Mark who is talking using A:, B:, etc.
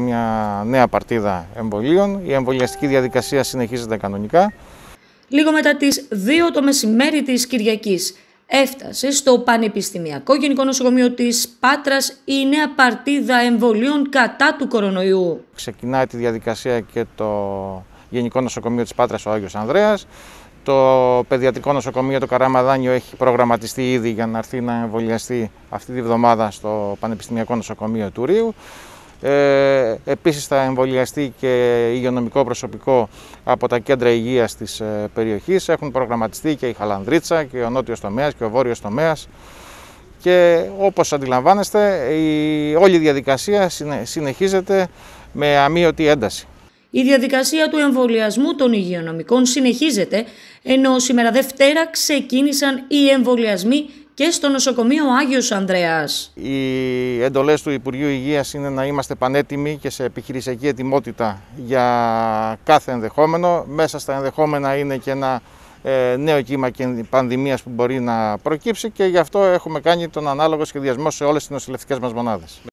A: μια νέα παρτίδα εμβολίων. Η εμβολιαστική διαδικασία συνεχίζεται κανονικά.
B: Λίγο μετά τις 2 το μεσημέρι της Κυριακής έφτασε στο Πανεπιστημιακό Γενικό Νοσοκομείο της Πάτρας η νέα παρτίδα εμβολίων κατά του κορονοϊού.
A: Ξεκινάει τη διαδικασία και το Γενικό Νοσοκομείο της Πάτρας ο Άγιος Ανδρέας. Το Παιδιατρικό Νοσοκομείο το Καραμαδάνιο έχει προγραμματιστεί ήδη για να έρθει να εμβολιαστεί αυτή τη βδομάδα στο Πανεπιστημιακό Νοσοκομείο του Ρίου. Ε, επίσης θα εμβολιαστεί και υγειονομικό προσωπικό από τα κέντρα υγείας της ε, περιοχής. Έχουν προγραμματιστεί και η Χαλανδρίτσα και ο νότιος τομέας και ο βόρειος τομέας. Και όπως αντιλαμβάνεστε η, όλη η διαδικασία συνεχίζεται με αμύωτη ένταση. Η διαδικασία του εμβολιασμού των υγειονομικών
B: συνεχίζεται, ενώ σήμερα Δευτέρα ξεκίνησαν οι εμβολιασμοί και στο νοσοκομείο Άγιος Ανδρέας.
A: Οι εντολές του Υπουργείου Υγείας είναι να είμαστε πανέτοιμοι και σε επιχειρησιακή ετοιμότητα για κάθε ενδεχόμενο. Μέσα στα ενδεχόμενα είναι και ένα ε, νέο κύμα και πανδημίας που μπορεί να προκύψει και γι' αυτό έχουμε κάνει τον ανάλογο σχεδιασμό σε όλες τις νοσηλευτικές μας μονάδες.